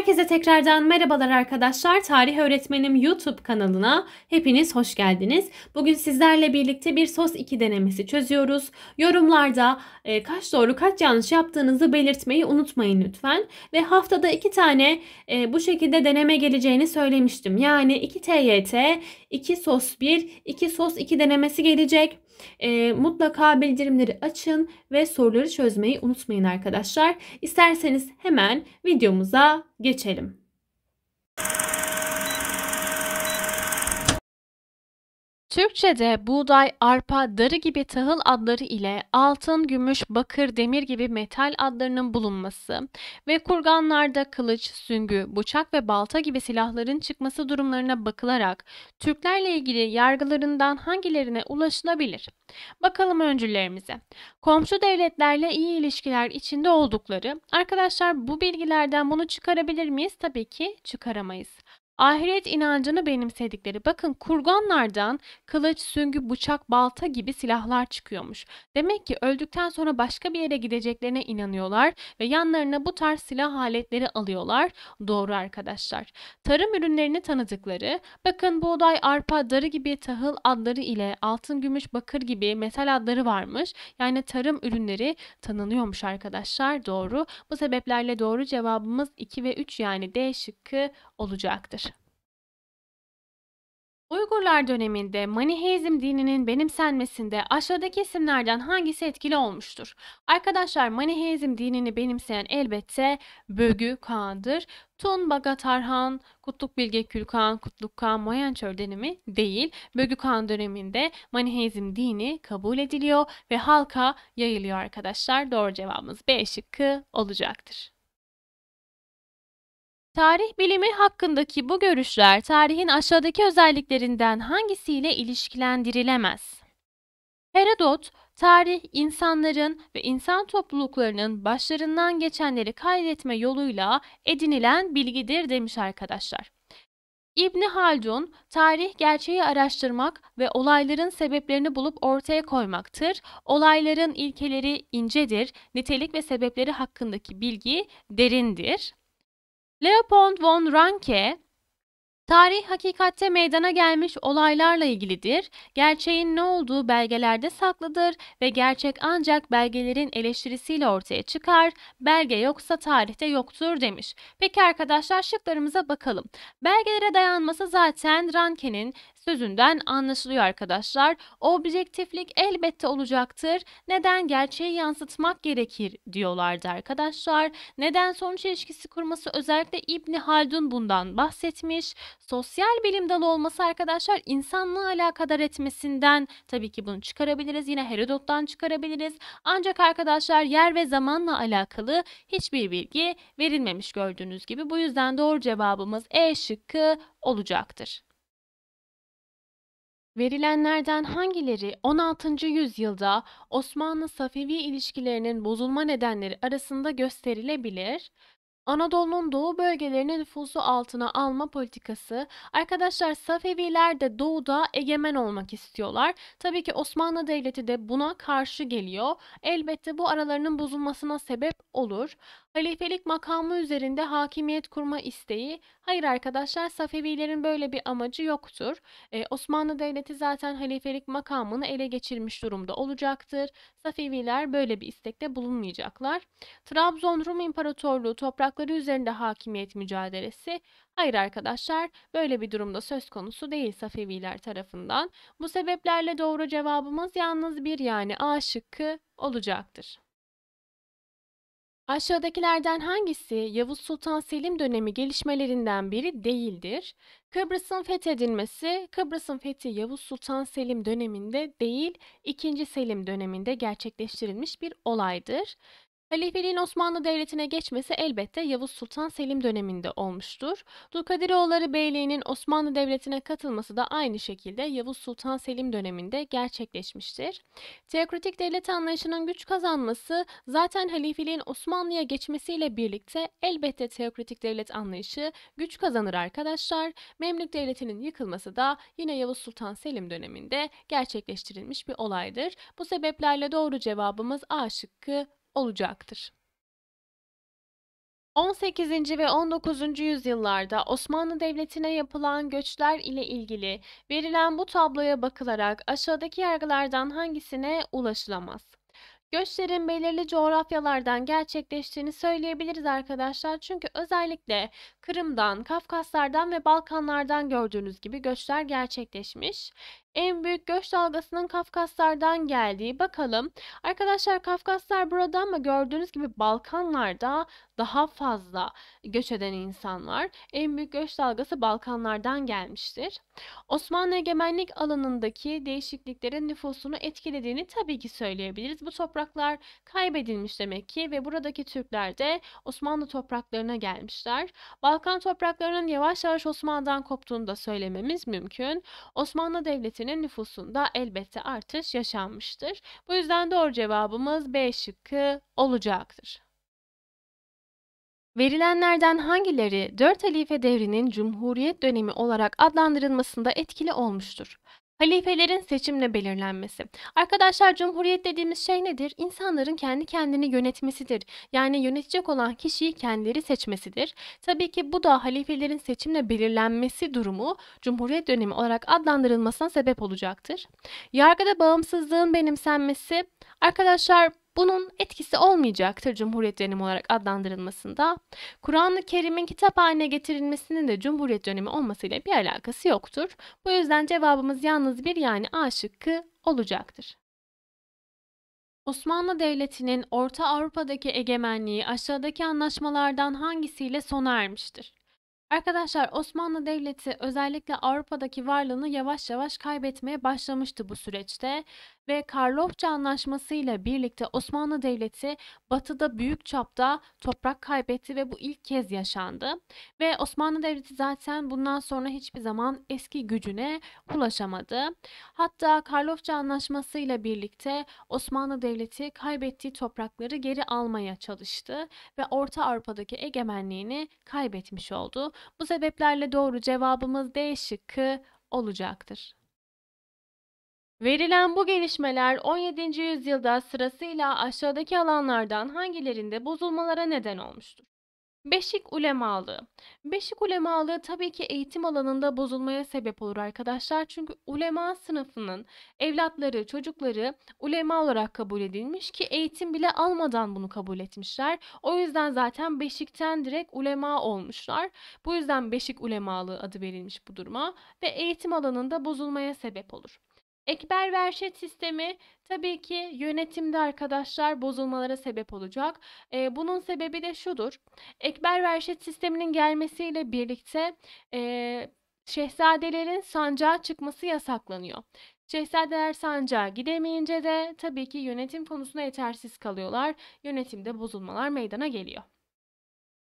Herkese tekrardan merhabalar arkadaşlar. Tarih Öğretmenim YouTube kanalına hepiniz hoş geldiniz. Bugün sizlerle birlikte bir sos 2 denemesi çözüyoruz. Yorumlarda e, kaç doğru kaç yanlış yaptığınızı belirtmeyi unutmayın lütfen. Ve haftada 2 tane e, bu şekilde deneme geleceğini söylemiştim. Yani 2 TYT, 2 sos 1, 2 sos 2 denemesi gelecek. E, mutlaka bildirimleri açın ve soruları çözmeyi unutmayın arkadaşlar. İsterseniz hemen videomuza geçelim. Türkçe'de buğday, arpa, darı gibi tahıl adları ile altın, gümüş, bakır, demir gibi metal adlarının bulunması ve kurganlarda kılıç, süngü, bıçak ve balta gibi silahların çıkması durumlarına bakılarak Türklerle ilgili yargılarından hangilerine ulaşılabilir? Bakalım öncülerimize. Komşu devletlerle iyi ilişkiler içinde oldukları, arkadaşlar bu bilgilerden bunu çıkarabilir miyiz? Tabii ki çıkaramayız ahiret inancını benimsedikleri bakın kurganlardan kılıç, süngü, bıçak, balta gibi silahlar çıkıyormuş. Demek ki öldükten sonra başka bir yere gideceklerine inanıyorlar ve yanlarına bu tarz silah aletleri alıyorlar. Doğru arkadaşlar. Tarım ürünlerini tanıdıkları bakın buğday, arpa, darı gibi tahıl adları ile altın, gümüş, bakır gibi metal adları varmış. Yani tarım ürünleri tanınıyormuş arkadaşlar. Doğru. Bu sebeplerle doğru cevabımız 2 ve 3 yani D şıkkı olacaktır. Uygurlar döneminde Maniheizm dininin benimsenmesinde aşağıdaki isimlerden hangisi etkili olmuştur? Arkadaşlar Maniheizm dinini benimseyen elbette Bögü Kağan'dır. Tun Bagatarhan, Kutluk Bilge Külkan, Kutluk Kağan Moyançör dönemi değil. Bögü Kağan döneminde Maniheizm dini kabul ediliyor ve halka yayılıyor arkadaşlar. Doğru cevabımız B şıkkı olacaktır. Tarih bilimi hakkındaki bu görüşler tarihin aşağıdaki özelliklerinden hangisiyle ilişkilendirilemez? Herodot, tarih insanların ve insan topluluklarının başlarından geçenleri kaydetme yoluyla edinilen bilgidir demiş arkadaşlar. İbni Haldun, tarih gerçeği araştırmak ve olayların sebeplerini bulup ortaya koymaktır. Olayların ilkeleri incedir, nitelik ve sebepleri hakkındaki bilgi derindir. Leopold von Ranke, Tarih hakikatte meydana gelmiş olaylarla ilgilidir. Gerçeğin ne olduğu belgelerde saklıdır ve gerçek ancak belgelerin eleştirisiyle ortaya çıkar. Belge yoksa tarihte yoktur demiş. Peki arkadaşlar şıklarımıza bakalım. Belgelere dayanması zaten Ranke'nin Sözünden anlaşılıyor arkadaşlar. Objektiflik elbette olacaktır. Neden gerçeği yansıtmak gerekir diyorlardı arkadaşlar. Neden sonuç ilişkisi kurması özellikle İbni Haldun bundan bahsetmiş. Sosyal bilim dalı olması arkadaşlar insanlığı alakadar etmesinden tabii ki bunu çıkarabiliriz. Yine Herodot'tan çıkarabiliriz. Ancak arkadaşlar yer ve zamanla alakalı hiçbir bilgi verilmemiş gördüğünüz gibi. Bu yüzden doğru cevabımız E şıkkı olacaktır. Verilenlerden hangileri 16. yüzyılda Osmanlı-Safevi ilişkilerinin bozulma nedenleri arasında gösterilebilir? Anadolu'nun doğu bölgelerini nüfusu altına alma politikası. Arkadaşlar Safeviler de doğuda egemen olmak istiyorlar. Tabii ki Osmanlı Devleti de buna karşı geliyor. Elbette bu aralarının bozulmasına sebep olur. Halifelik makamı üzerinde hakimiyet kurma isteği, hayır arkadaşlar Safevilerin böyle bir amacı yoktur. Ee, Osmanlı Devleti zaten halifelik makamını ele geçirmiş durumda olacaktır. Safeviler böyle bir istekte bulunmayacaklar. Trabzon Rum İmparatorluğu toprakları üzerinde hakimiyet mücadelesi, hayır arkadaşlar böyle bir durumda söz konusu değil Safeviler tarafından. Bu sebeplerle doğru cevabımız yalnız bir yani A şıkkı olacaktır. Aşağıdakilerden hangisi Yavuz Sultan Selim dönemi gelişmelerinden biri değildir? Kıbrıs'ın fethedilmesi, Kıbrıs'ın fethi Yavuz Sultan Selim döneminde değil, 2. Selim döneminde gerçekleştirilmiş bir olaydır. Halifeliğin Osmanlı Devleti'ne geçmesi elbette Yavuz Sultan Selim döneminde olmuştur. Dulkadiroğulları Beyliği'nin Osmanlı Devleti'ne katılması da aynı şekilde Yavuz Sultan Selim döneminde gerçekleşmiştir. Teokratik devlet anlayışının güç kazanması zaten halifeliğin Osmanlı'ya geçmesiyle birlikte elbette teokratik devlet anlayışı güç kazanır arkadaşlar. Memlük Devleti'nin yıkılması da yine Yavuz Sultan Selim döneminde gerçekleştirilmiş bir olaydır. Bu sebeplerle doğru cevabımız A şıkkı olacaktır. 18. ve 19. yüzyıllarda Osmanlı Devleti'ne yapılan göçler ile ilgili verilen bu tabloya bakılarak aşağıdaki yargılardan hangisine ulaşılamaz? Göçlerin belirli coğrafyalardan gerçekleştiğini söyleyebiliriz arkadaşlar. Çünkü özellikle Kırım'dan, Kafkaslardan ve Balkanlardan gördüğünüz gibi göçler gerçekleşmiş en büyük göç dalgasının Kafkaslardan geldiği bakalım. Arkadaşlar Kafkaslar burada ama gördüğünüz gibi Balkanlarda daha fazla göç eden insanlar. En büyük göç dalgası Balkanlardan gelmiştir. Osmanlı egemenlik alanındaki değişikliklerin nüfusunu etkilediğini tabii ki söyleyebiliriz. Bu topraklar kaybedilmiş demek ki ve buradaki Türkler de Osmanlı topraklarına gelmişler. Balkan topraklarının yavaş yavaş Osmanlı'dan koptuğunu da söylememiz mümkün. Osmanlı Devleti Cumhuriyeti'nin nüfusunda elbette artış yaşanmıştır. Bu yüzden doğru cevabımız B şıkkı olacaktır. Verilenlerden hangileri 4 halife devrinin Cumhuriyet dönemi olarak adlandırılmasında etkili olmuştur? Halifelerin seçimle belirlenmesi. Arkadaşlar cumhuriyet dediğimiz şey nedir? İnsanların kendi kendini yönetmesidir. Yani yönetecek olan kişiyi kendileri seçmesidir. Tabii ki bu da halifelerin seçimle belirlenmesi durumu cumhuriyet dönemi olarak adlandırılmasına sebep olacaktır. Yargıda bağımsızlığın benimsenmesi. Arkadaşlar bunun etkisi olmayacaktır Cumhuriyet dönemi olarak adlandırılmasında. Kur'an-ı Kerim'in kitap haline getirilmesinin de Cumhuriyet dönemi olmasıyla bir alakası yoktur. Bu yüzden cevabımız yalnız bir yani A şıkkı olacaktır. Osmanlı Devleti'nin Orta Avrupa'daki egemenliği aşağıdaki anlaşmalardan hangisiyle sona ermiştir? Arkadaşlar Osmanlı Devleti özellikle Avrupa'daki varlığını yavaş yavaş kaybetmeye başlamıştı bu süreçte ve Karlofça Anlaşması ile birlikte Osmanlı Devleti batıda büyük çapta toprak kaybetti ve bu ilk kez yaşandı. Ve Osmanlı Devleti zaten bundan sonra hiçbir zaman eski gücüne ulaşamadı. Hatta Karlofça Anlaşması ile birlikte Osmanlı Devleti kaybettiği toprakları geri almaya çalıştı ve Orta Avrupa'daki egemenliğini kaybetmiş oldu. Bu sebeplerle doğru cevabımız D şıkkı olacaktır. Verilen bu gelişmeler 17. yüzyılda sırasıyla aşağıdaki alanlardan hangilerinde bozulmalara neden olmuştur? Beşik ulemalığı. Beşik ulemalığı tabii ki eğitim alanında bozulmaya sebep olur arkadaşlar. Çünkü ulema sınıfının evlatları, çocukları ulema olarak kabul edilmiş ki eğitim bile almadan bunu kabul etmişler. O yüzden zaten beşikten direkt ulema olmuşlar. Bu yüzden beşik ulemalığı adı verilmiş bu duruma ve eğitim alanında bozulmaya sebep olur. Ekber verşet sistemi tabii ki yönetimde arkadaşlar bozulmalara sebep olacak. E, bunun sebebi de şudur. Ekber verşet sisteminin gelmesiyle birlikte e, şehzadelerin sancağa çıkması yasaklanıyor. Şehzadeler sancağa gidemeyince de tabii ki yönetim konusunda yetersiz kalıyorlar. Yönetimde bozulmalar meydana geliyor.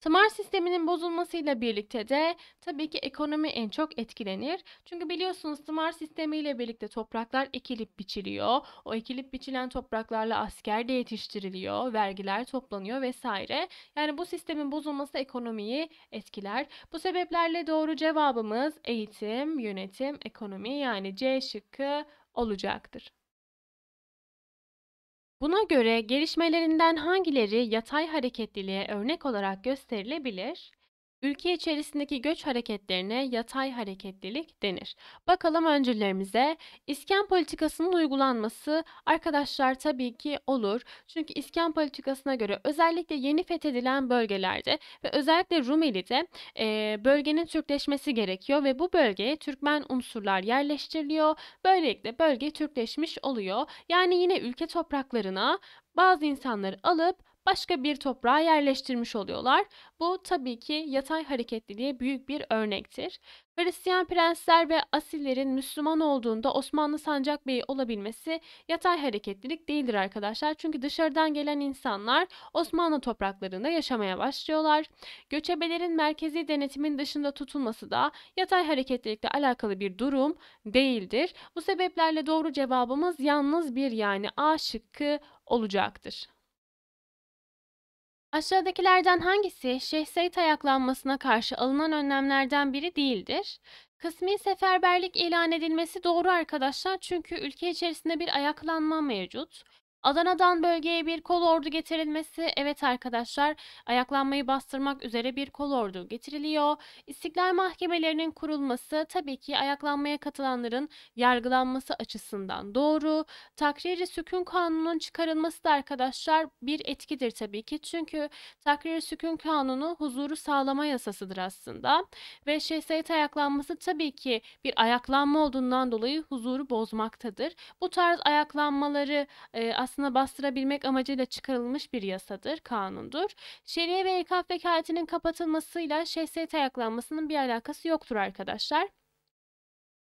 Tımar sisteminin bozulmasıyla birlikte de tabii ki ekonomi en çok etkilenir. Çünkü biliyorsunuz tımar sistemiyle birlikte topraklar ekilip biçiliyor. O ekilip biçilen topraklarla asker de yetiştiriliyor, vergiler toplanıyor vesaire. Yani bu sistemin bozulması ekonomiyi etkiler. Bu sebeplerle doğru cevabımız eğitim, yönetim, ekonomi yani C şıkkı olacaktır. Buna göre gelişmelerinden hangileri yatay hareketliliğe örnek olarak gösterilebilir? Ülke içerisindeki göç hareketlerine yatay hareketlilik denir. Bakalım öncülerimize. İskan politikasının uygulanması arkadaşlar tabii ki olur. Çünkü iskan politikasına göre özellikle yeni fethedilen bölgelerde ve özellikle Rumeli'de e, bölgenin Türkleşmesi gerekiyor ve bu bölgeye Türkmen unsurlar yerleştiriliyor. Böylelikle bölge Türkleşmiş oluyor. Yani yine ülke topraklarına bazı insanları alıp başka bir toprağa yerleştirmiş oluyorlar. Bu tabii ki yatay hareketliliğe büyük bir örnektir. Hristiyan prensler ve asillerin Müslüman olduğunda Osmanlı Sancak Bey'i olabilmesi yatay hareketlilik değildir arkadaşlar. Çünkü dışarıdan gelen insanlar Osmanlı topraklarında yaşamaya başlıyorlar. Göçebelerin merkezi denetimin dışında tutulması da yatay hareketlilikle alakalı bir durum değildir. Bu sebeplerle doğru cevabımız yalnız bir yani A şıkkı olacaktır. Aşağıdakilerden hangisi Şeyh Said ayaklanmasına karşı alınan önlemlerden biri değildir? Kısmi seferberlik ilan edilmesi doğru arkadaşlar çünkü ülke içerisinde bir ayaklanma mevcut. Adana'dan bölgeye bir kol ordu getirilmesi evet arkadaşlar ayaklanmayı bastırmak üzere bir kol ordu getiriliyor. İstiklal mahkemelerinin kurulması tabii ki ayaklanmaya katılanların yargılanması açısından doğru. Takriri sükun kanunun çıkarılması da arkadaşlar bir etkidir tabii ki. Çünkü takriri sükun kanunu huzuru sağlama yasasıdır aslında. Ve şehsiyet ayaklanması tabii ki bir ayaklanma olduğundan dolayı huzuru bozmaktadır. Bu tarz ayaklanmaları e, aslında aslında bastırabilmek amacıyla çıkarılmış bir yasadır, kanundur. Şeriye ve ikaf vekaletinin kapatılmasıyla Şehzade ayaklanmasının bir alakası yoktur arkadaşlar.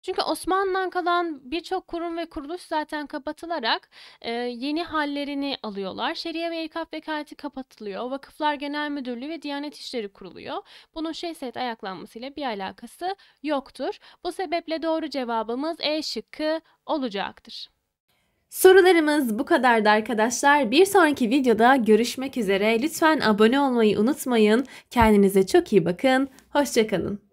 Çünkü Osmanlı'dan kalan birçok kurum ve kuruluş zaten kapatılarak e, yeni hallerini alıyorlar. Şeriye ve İkaf Vekaleti kapatılıyor. Vakıflar Genel Müdürlüğü ve Diyanet İşleri kuruluyor. Bunun şehsiyet ayaklanmasıyla bir alakası yoktur. Bu sebeple doğru cevabımız E şıkkı olacaktır. Sorularımız bu kadardı arkadaşlar. Bir sonraki videoda görüşmek üzere. Lütfen abone olmayı unutmayın. Kendinize çok iyi bakın. Hoşçakalın.